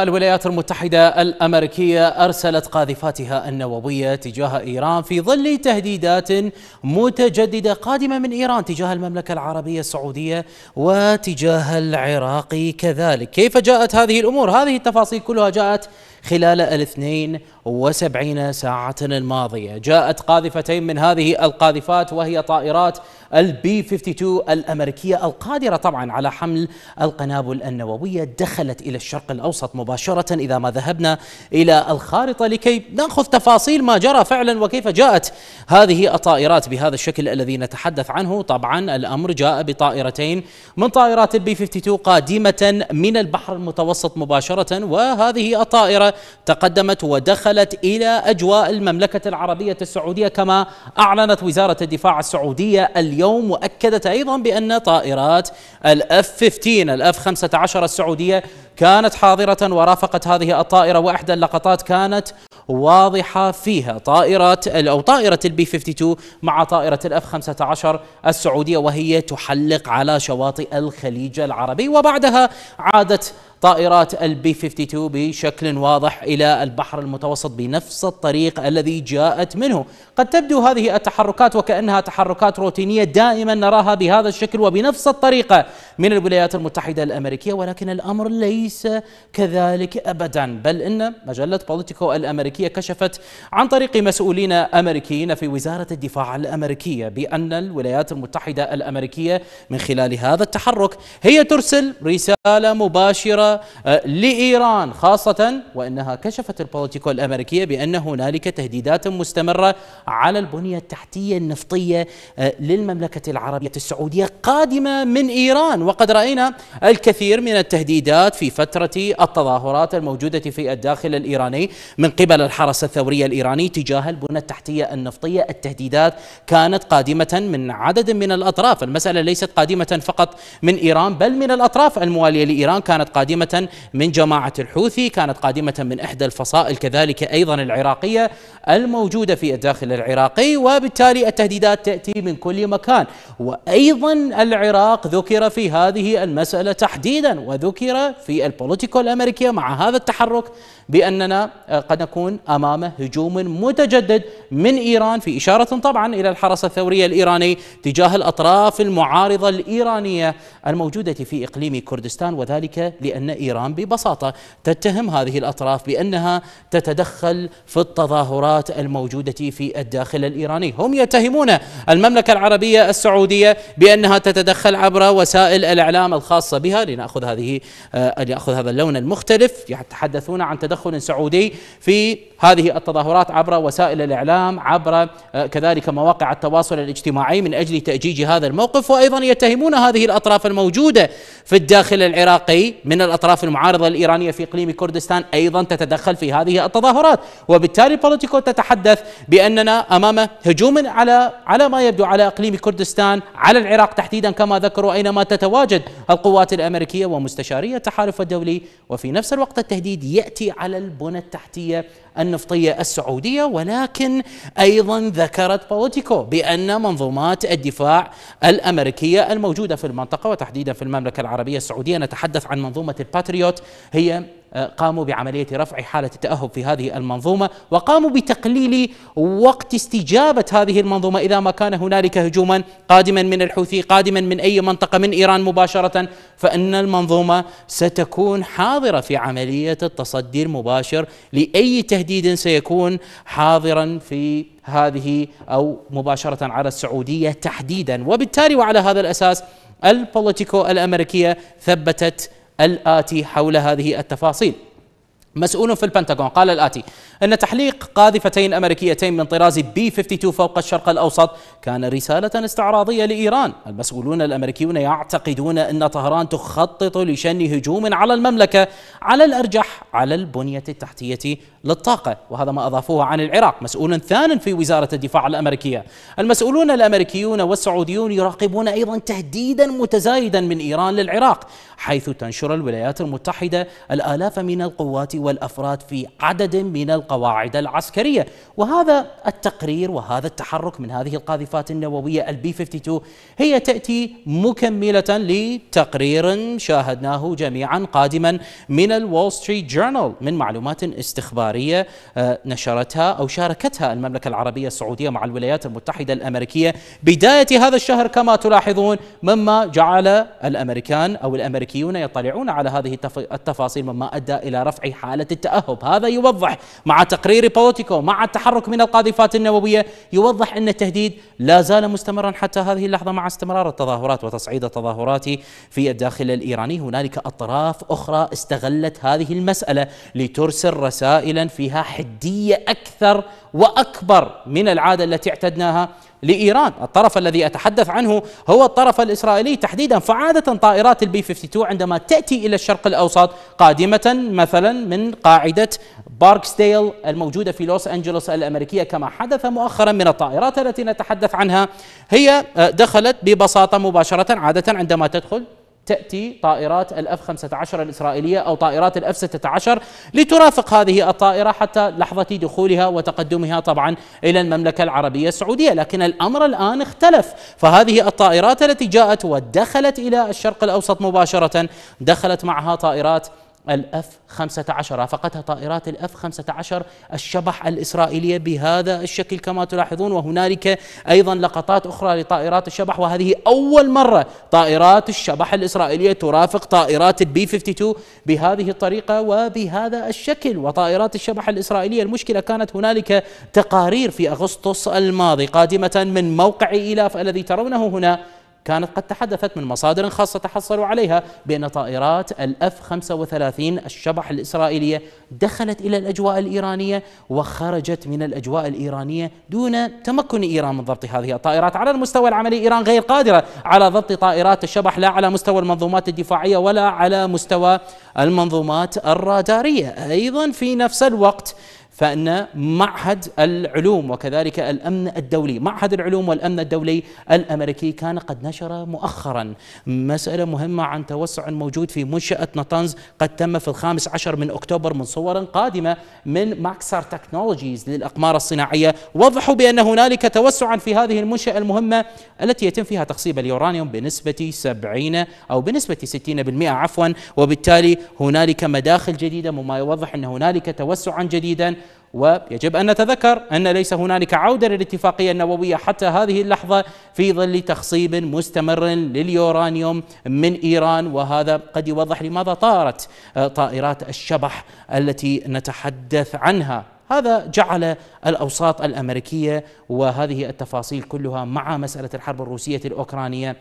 الولايات المتحدة الأمريكية أرسلت قاذفاتها النووية تجاه إيران في ظل تهديدات متجددة قادمة من إيران تجاه المملكة العربية السعودية وتجاه العراق كذلك كيف جاءت هذه الأمور؟ هذه التفاصيل كلها جاءت خلال الاثنين وسبعين ساعة الماضية جاءت قاذفتين من هذه القاذفات وهي طائرات البي 52 الأمريكية القادرة طبعا على حمل القنابل النووية دخلت إلى الشرق الأوسط مباشرة إذا ما ذهبنا إلى الخارطة لكي نأخذ تفاصيل ما جرى فعلا وكيف جاءت هذه الطائرات بهذا الشكل الذي نتحدث عنه طبعا الأمر جاء بطائرتين من طائرات البي 52 قادمة من البحر المتوسط مباشرة وهذه الطائرة تقدمت ودخلت إلى أجواء المملكة العربية السعودية كما أعلنت وزارة الدفاع السعودية اليوم اليوم وأكدت أيضا بأن طائرات الأف 15 الأف 15 السعودية كانت حاضرة ورافقت هذه الطائرة وإحدى اللقطات كانت واضحة فيها طائرة أو طائرة البي 52 مع طائرة الأف 15 السعودية وهي تحلق على شواطئ الخليج العربي وبعدها عادت طائرات البي 52 بشكل واضح إلى البحر المتوسط بنفس الطريق الذي جاءت منه قد تبدو هذه التحركات وكأنها تحركات روتينية دائما نراها بهذا الشكل وبنفس الطريقة من الولايات المتحدة الأمريكية ولكن الأمر ليس كذلك أبدا بل إن مجلة بوليتيكو الأمريكية كشفت عن طريق مسؤولين أمريكيين في وزارة الدفاع الأمريكية بأن الولايات المتحدة الأمريكية من خلال هذا التحرك هي ترسل رسالة مباشرة آه، لإيران خاصة وأنها كشفت البوليتيكو الأمريكية بأن هنالك تهديدات مستمرة على البنية التحتية النفطية آه، للمملكة العربية السعودية قادمة من إيران وقد رأينا الكثير من التهديدات في فترة التظاهرات الموجودة في الداخل الإيراني من قبل الحرس الثوري الإيراني تجاه البنى التحتية النفطية التهديدات كانت قادمة من عدد من الأطراف المسألة ليست قادمة فقط من إيران بل من الأطراف الموالية لإيران كانت قادمة قادمة من جماعة الحوثي كانت قادمة من إحدى الفصائل كذلك أيضا العراقية الموجودة في الداخل العراقي وبالتالي التهديدات تأتي من كل مكان وأيضا العراق ذكر في هذه المسألة تحديدا وذكر في البوليتيكو الأمريكية مع هذا التحرك بأننا قد نكون أمام هجوم متجدد من إيران في إشارة طبعا إلى الحرس الثوري الإيراني تجاه الأطراف المعارضة الإيرانية الموجودة في إقليم كردستان وذلك لأن إيران ببساطة تتهم هذه الأطراف بأنها تتدخل في التظاهرات الموجودة في الداخل الإيراني هم يتهمون المملكة العربية السعودية بأنها تتدخل عبر وسائل الإعلام الخاصة بها لنأخذ هذه آه، لنأخذ هذا اللون المختلف يتحدثون عن تدخل سعودي في هذه التظاهرات عبر وسائل الاعلام عبر آه، كذلك مواقع التواصل الاجتماعي من اجل تاجيج هذا الموقف وايضا يتهمون هذه الاطراف الموجوده في الداخل العراقي من الاطراف المعارضه الايرانيه في اقليم كردستان ايضا تتدخل في هذه التظاهرات وبالتالي بوليتيكو تتحدث باننا امام هجوم على على ما يبدو على اقليم كردستان على العراق تحديدا كما ذكروا اينما تتواجد القوات الامريكيه ومستشاريه التحالف الدولي وفي نفس الوقت التهديد ياتي على البنى التحتيه أن النفطية السعودية ولكن أيضا ذكرت بوليتيكو بأن منظومات الدفاع الأمريكية الموجودة في المنطقة وتحديدا في المملكة العربية السعودية نتحدث عن منظومة الباتريوت هي آه، قاموا بعملية رفع حالة التأهب في هذه المنظومة وقاموا بتقليل وقت استجابة هذه المنظومة إذا ما كان هنالك هجوما قادما من الحوثي قادما من أي منطقة من إيران مباشرة فإن المنظومة ستكون حاضرة في عملية التصدي المباشر لأي تهديد سيكون حاضرا في هذه أو مباشرة على السعودية تحديدا وبالتالي وعلى هذا الأساس البوليتيكو الأمريكية ثبتت الآتي حول هذه التفاصيل مسؤول في البنتاغون قال الآتي أن تحليق قاذفتين أمريكيتين من طراز بي 52 فوق الشرق الأوسط كان رسالة استعراضية لإيران المسؤولون الأمريكيون يعتقدون أن طهران تخطط لشن هجوم على المملكة على الأرجح على البنية التحتية للطاقة وهذا ما أضافوه عن العراق مسؤول ثان في وزارة الدفاع الأمريكية المسؤولون الأمريكيون والسعوديون يراقبون أيضا تهديدا متزايدا من إيران للعراق حيث تنشر الولايات المتحدة الآلاف من القوات والأفراد في عدد من القواعد العسكرية وهذا التقرير وهذا التحرك من هذه القاذفات النووية البي 52 هي تأتي مكملة لتقرير شاهدناه جميعا قادما من الول ستريت جورنال من معلومات استخبارية إخبارية آه، نشرتها أو شاركتها المملكة العربية السعودية مع الولايات المتحدة الأمريكية بداية هذا الشهر كما تلاحظون مما جعل الأمريكان أو الأمريكيون يطلعون على هذه التفاصيل مما أدى إلى رفع حالة التأهب هذا يوضح مع تقرير بوتيكو مع التحرك من القاذفات النووية يوضح أن التهديد لا زال مستمرا حتى هذه اللحظة مع استمرار التظاهرات وتصعيد التظاهرات في الداخل الإيراني هنالك أطراف أخرى استغلت هذه المسألة لترسل رسائلا فيها حديه اكثر واكبر من العاده التي اعتدناها لايران، الطرف الذي اتحدث عنه هو الطرف الاسرائيلي تحديدا فعاده طائرات البي 52 عندما تاتي الى الشرق الاوسط قادمه مثلا من قاعده باركسديل الموجوده في لوس انجلوس الامريكيه كما حدث مؤخرا من الطائرات التي نتحدث عنها هي آه، دخلت ببساطه مباشره عاده عندما تدخل تأتي طائرات الأف 15 الإسرائيلية أو طائرات الأف 16 لترافق هذه الطائرة حتى لحظة دخولها وتقدمها طبعا إلى المملكة العربية السعودية لكن الأمر الآن اختلف فهذه الطائرات التي جاءت ودخلت إلى الشرق الأوسط مباشرة دخلت معها طائرات الاف 15 رافقتها طائرات الاف 15 الشبح الاسرائيليه بهذا الشكل كما تلاحظون وهنالك ايضا لقطات اخرى لطائرات الشبح وهذه اول مره طائرات الشبح الاسرائيليه ترافق طائرات البي 52 بهذه الطريقه وبهذا الشكل وطائرات الشبح الاسرائيليه المشكله كانت هنالك تقارير في اغسطس الماضي قادمه من موقع ايلاف الذي ترونه هنا كانت قد تحدثت من مصادر خاصة تحصلوا عليها بأن طائرات الأف 35 الشبح الإسرائيلية دخلت إلى الأجواء الإيرانية وخرجت من الأجواء الإيرانية دون تمكن إيران من ضبط هذه الطائرات على المستوى العملي إيران غير قادرة على ضبط طائرات الشبح لا على مستوى المنظومات الدفاعية ولا على مستوى المنظومات الرادارية أيضا في نفس الوقت فان معهد العلوم وكذلك الامن الدولي، معهد العلوم والامن الدولي الامريكي كان قد نشر مؤخرا مساله مهمه عن توسع موجود في منشاه نطنز قد تم في الخامس عشر من اكتوبر من صور قادمه من ماكسار تكنولوجيز للاقمار الصناعيه، وضحوا بان هنالك توسعا في هذه المنشاه المهمه التي يتم فيها تخصيب اليورانيوم بنسبه 70 او بنسبه 60% عفوا، وبالتالي هنالك مداخل جديده مما يوضح ان هنالك توسعا جديدا ويجب ان نتذكر ان ليس هنالك عوده للاتفاقيه النوويه حتى هذه اللحظه في ظل تخصيب مستمر لليورانيوم من ايران وهذا قد يوضح لماذا طارت آه، طائرات الشبح التي نتحدث عنها هذا جعل الاوساط الامريكيه وهذه التفاصيل كلها مع مساله الحرب الروسيه الاوكرانيه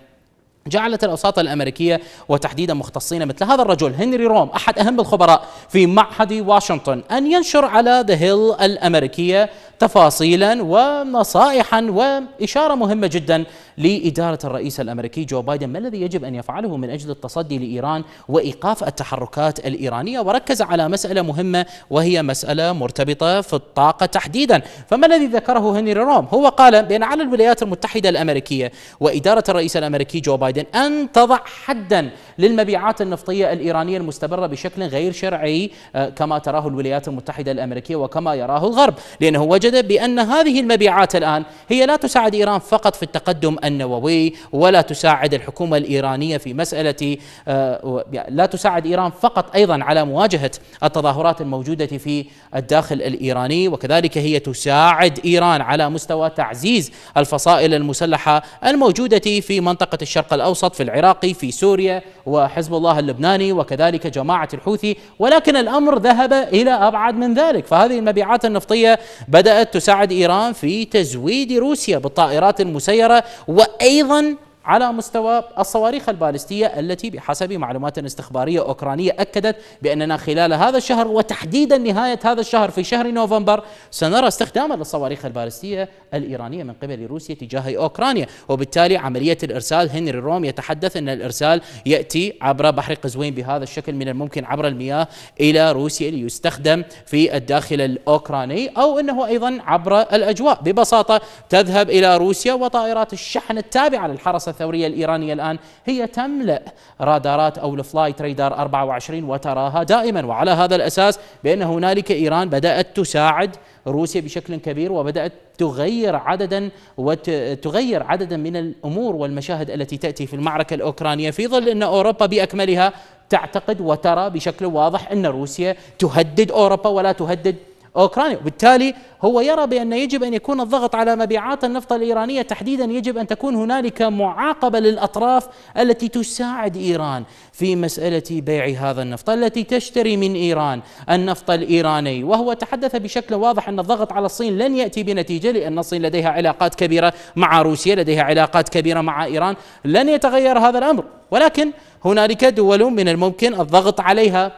جعلت الاوساط الامريكيه وتحديدا مختصين مثل هذا الرجل هنري روم احد اهم الخبراء في معهد واشنطن ان ينشر على ذا هيل الامريكيه تفاصيلا ونصائحا واشاره مهمه جدا لاداره الرئيس الامريكي جو بايدن ما الذي يجب ان يفعله من اجل التصدي لايران وايقاف التحركات الايرانيه وركز على مساله مهمه وهي مساله مرتبطه في الطاقه تحديدا فما الذي ذكره هنري روم هو قال بان على الولايات المتحده الامريكيه واداره الرئيس الامريكي جو بايدن بايدن أن تضع حدا للمبيعات النفطية الإيرانية المستمرة بشكل غير شرعي آه، كما تراه الولايات المتحدة الأمريكية وكما يراه الغرب لأنه وجد بأن هذه المبيعات الآن هي لا تساعد إيران فقط في التقدم النووي ولا تساعد الحكومة الإيرانية في مسألة آه، يعني لا تساعد إيران فقط أيضا على مواجهة التظاهرات الموجودة في الداخل الإيراني وكذلك هي تساعد إيران على مستوى تعزيز الفصائل المسلحة الموجودة في منطقة الشرق الأوسط في العراق في سوريا وحزب الله اللبناني وكذلك جماعة الحوثي ولكن الأمر ذهب إلى أبعد من ذلك فهذه المبيعات النفطية بدأت تساعد إيران في تزويد روسيا بالطائرات المسيره وايضا على مستوى الصواريخ البالستية التي بحسب معلومات استخبارية أوكرانية أكدت بأننا خلال هذا الشهر وتحديدا نهاية هذا الشهر في شهر نوفمبر سنرى استخداما للصواريخ البالستية الإيرانية من قبل روسيا تجاه أوكرانيا وبالتالي عملية الإرسال هنري روم يتحدث أن الإرسال يأتي عبر بحر قزوين بهذا الشكل من الممكن عبر المياه إلى روسيا ليستخدم في الداخل الأوكراني أو أنه أيضا عبر الأجواء ببساطة تذهب إلى روسيا وطائرات الشحن التابعة للحرس الثورية الإيرانية الآن هي تملأ رادارات أو الفلايت ريدار 24 وتراها دائما وعلى هذا الأساس بأن هنالك إيران بدأت تساعد روسيا بشكل كبير وبدأت تغير عددا وتغير عددا من الأمور والمشاهد التي تأتي في المعركة الأوكرانية في ظل أن أوروبا بأكملها تعتقد وترى بشكل واضح أن روسيا تهدد أوروبا ولا تهدد أوكرانيا وبالتالي هو يرى بأن يجب أن يكون الضغط على مبيعات النفط الإيرانية تحديدا يجب أن تكون هنالك معاقبة للأطراف التي تساعد إيران في مسألة بيع هذا النفط التي تشتري من إيران النفط الإيراني وهو تحدث بشكل واضح أن الضغط على الصين لن يأتي بنتيجة لأن الصين لديها علاقات كبيرة مع روسيا لديها علاقات كبيرة مع إيران لن يتغير هذا الأمر ولكن هنالك دول من الممكن الضغط عليها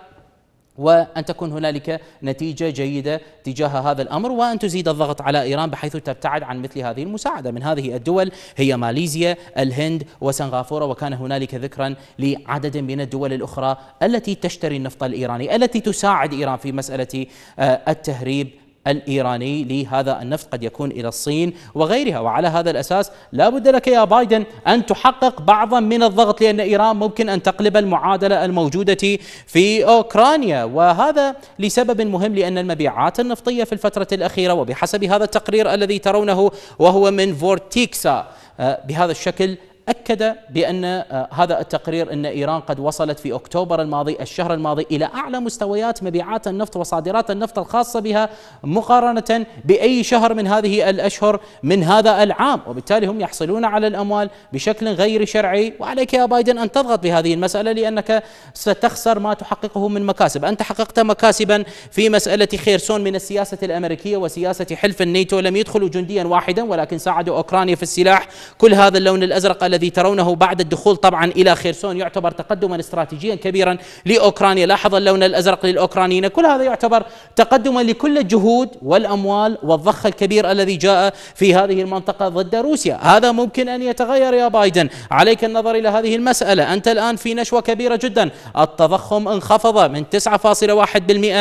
وأن تكون هنالك نتيجة جيدة تجاه هذا الأمر وأن تزيد الضغط على إيران بحيث تبتعد عن مثل هذه المساعدة من هذه الدول هي ماليزيا الهند وسنغافورة وكان هنالك ذكرا لعدد من الدول الأخرى التي تشتري النفط الإيراني التي تساعد إيران في مسألة آه، التهريب الإيراني لهذا النفط قد يكون إلى الصين وغيرها وعلى هذا الأساس لا بد لك يا بايدن أن تحقق بعضا من الضغط لأن إيران ممكن أن تقلب المعادلة الموجودة في أوكرانيا وهذا لسبب مهم لأن المبيعات النفطية في الفترة الأخيرة وبحسب هذا التقرير الذي ترونه وهو من فورتيكسا آه، بهذا الشكل أكد بأن آه، هذا التقرير أن إيران قد وصلت في أكتوبر الماضي الشهر الماضي إلى أعلى مستويات مبيعات النفط وصادرات النفط الخاصة بها مقارنة بأي شهر من هذه الأشهر من هذا العام وبالتالي هم يحصلون على الأموال بشكل غير شرعي وعليك يا بايدن أن تضغط بهذه المسألة لأنك ستخسر ما تحققه من مكاسب أنت حققت مكاسبا في مسألة خيرسون من السياسة الأمريكية وسياسة حلف الناتو لم يدخلوا جنديا واحدا ولكن ساعدوا أوكرانيا في السلاح كل هذا اللون الأزرق الذي ترونه بعد الدخول طبعا الى خيرسون يعتبر تقدما استراتيجيا كبيرا لاوكرانيا، لاحظ اللون الازرق للاوكرانيين، كل هذا يعتبر تقدما لكل الجهود والاموال والضخ الكبير الذي جاء في هذه المنطقه ضد روسيا، هذا ممكن ان يتغير يا بايدن، عليك النظر الى هذه المساله، انت الان في نشوه كبيره جدا، التضخم انخفض من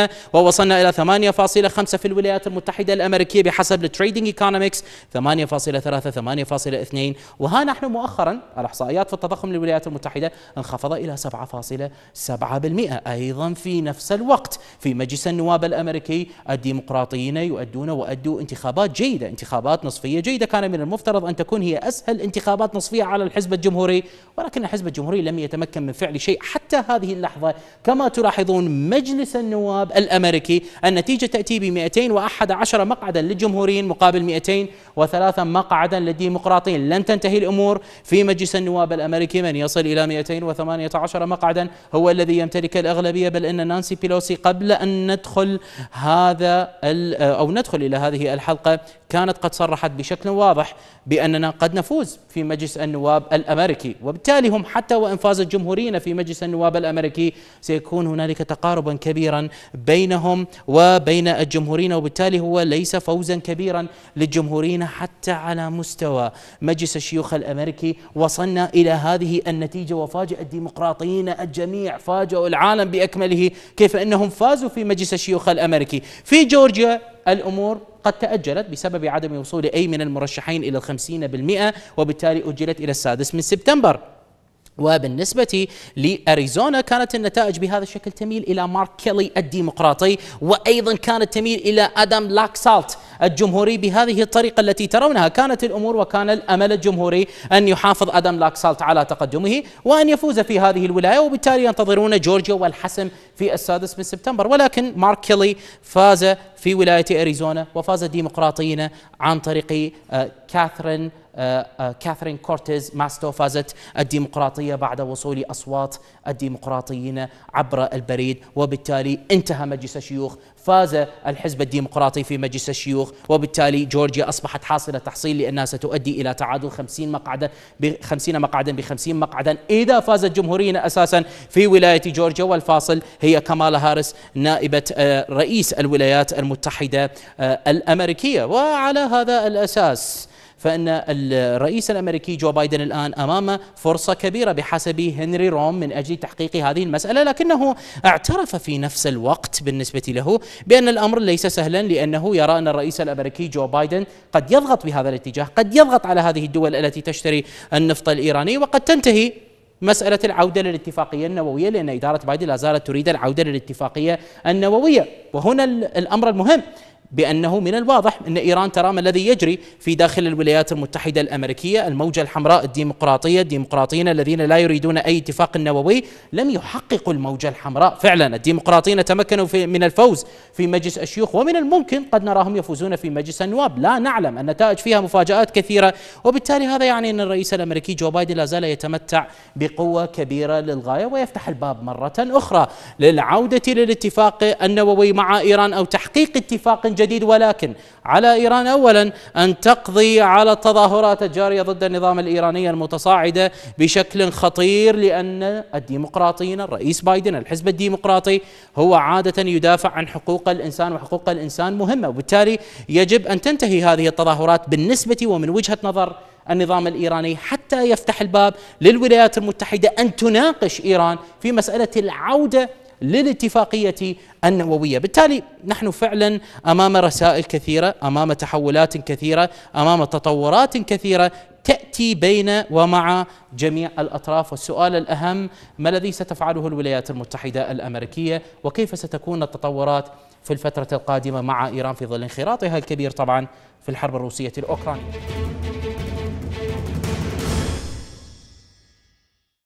9.1% ووصلنا الى 8.5 في الولايات المتحده الامريكيه بحسب التريدنج ايكونومكس 8.3 8.2 وها نحن مؤخرا مؤخرا الإحصائيات في التضخم للولايات المتحدة انخفض إلى 7.7% أيضا في نفس الوقت في مجلس النواب الأمريكي الديمقراطيين يؤدون وأدوا انتخابات جيدة انتخابات نصفية جيدة كان من المفترض أن تكون هي أسهل انتخابات نصفية على الحزب الجمهوري ولكن الحزب الجمهوري لم يتمكن من فعل شيء حتى هذه اللحظة كما تلاحظون مجلس النواب الأمريكي النتيجة تأتي ب 211 مقعدا للجمهوريين مقابل 203 مقعدا للديمقراطيين لن تنتهي الأمور في في مجلس النواب الأمريكي من يصل إلى 218 مقعدا هو الذي يمتلك الأغلبية بل أن نانسي بيلوسي قبل أن ندخل هذا أو ندخل إلى هذه الحلقة كانت قد صرحت بشكل واضح بأننا قد نفوز في مجلس النواب الأمريكي وبالتالي هم حتى وإن فاز الجمهوريين في مجلس النواب الأمريكي سيكون هنالك تقاربا كبيرا بينهم وبين الجمهوريين وبالتالي هو ليس فوزا كبيرا للجمهوريين حتى على مستوى مجلس الشيوخ الأمريكي وصلنا إلى هذه النتيجة وفاجأ الديمقراطيين الجميع فاجأوا العالم بأكمله كيف أنهم فازوا في مجلس الشيوخ الأمريكي في جورجيا الأمور قد تأجلت بسبب عدم وصول أي من المرشحين إلى الخمسين بالمئة وبالتالي أجلت إلى السادس من سبتمبر وبالنسبة لأريزونا كانت النتائج بهذا الشكل تميل إلى مارك كيلي الديمقراطي وأيضا كانت تميل إلى أدم لاكسالت الجمهوري بهذه الطريقة التي ترونها كانت الأمور وكان الأمل الجمهوري أن يحافظ أدم لاكسالت على تقدمه وأن يفوز في هذه الولاية وبالتالي ينتظرون جورجيا والحسم في السادس من سبتمبر ولكن مارك كيلي فاز في ولاية أريزونا وفاز الديمقراطيين عن طريق آه، كاثرين كاثرين كورتيز ماستو فازت الديمقراطية بعد وصول أصوات الديمقراطيين عبر البريد وبالتالي انتهى مجلس الشيوخ فاز الحزب الديمقراطي في مجلس الشيوخ وبالتالي جورجيا أصبحت حاصلة تحصيل لأنها ستؤدي إلى تعادل 50 مقعدا ب 50 مقعدا ب 50 مقعدا إذا فاز الجمهوريين أساسا في ولاية جورجيا والفاصل هي كمالا هارس نائبة آه، رئيس الولايات المتحدة آه، الأمريكية وعلى هذا الأساس فان الرئيس الامريكي جو بايدن الان امام فرصه كبيره بحسب هنري روم من اجل تحقيق هذه المساله لكنه اعترف في نفس الوقت بالنسبه له بان الامر ليس سهلا لانه يرى ان الرئيس الامريكي جو بايدن قد يضغط بهذا الاتجاه، قد يضغط على هذه الدول التي تشتري النفط الايراني وقد تنتهي مسألة العودة للاتفاقية النووية لأن إدارة بايدن لا زالت تريد العودة للاتفاقية النووية وهنا الأمر المهم بأنه من الواضح أن إيران ترى ما الذي يجري في داخل الولايات المتحدة الأمريكية الموجة الحمراء الديمقراطية الديمقراطيين الذين لا يريدون أي اتفاق نووي لم يحققوا الموجة الحمراء فعلا الديمقراطيين تمكنوا في من الفوز في مجلس الشيوخ ومن الممكن قد نراهم يفوزون في مجلس النواب لا نعلم النتائج فيها مفاجآت كثيرة وبالتالي هذا يعني أن الرئيس الأمريكي جو بايدن لا زال يتمتع بقوة كبيرة للغاية ويفتح الباب مرة أخرى للعودة للاتفاق النووي مع إيران أو تحقيق اتفاق جديد جديد ولكن على إيران أولا أن تقضي على التظاهرات الجارية ضد النظام الإيراني المتصاعدة بشكل خطير لأن الديمقراطيين الرئيس بايدن الحزب الديمقراطي هو عادة يدافع عن حقوق الإنسان وحقوق الإنسان مهمة وبالتالي يجب أن تنتهي هذه التظاهرات بالنسبة ومن وجهة نظر النظام الايراني حتى يفتح الباب للولايات المتحده ان تناقش ايران في مساله العوده للاتفاقيه النوويه، بالتالي نحن فعلا امام رسائل كثيره، امام تحولات كثيره، امام تطورات كثيره تاتي بين ومع جميع الاطراف، والسؤال الاهم ما الذي ستفعله الولايات المتحده الامريكيه وكيف ستكون التطورات في الفتره القادمه مع ايران في ظل انخراطها الكبير طبعا في الحرب الروسيه الاوكرانيه.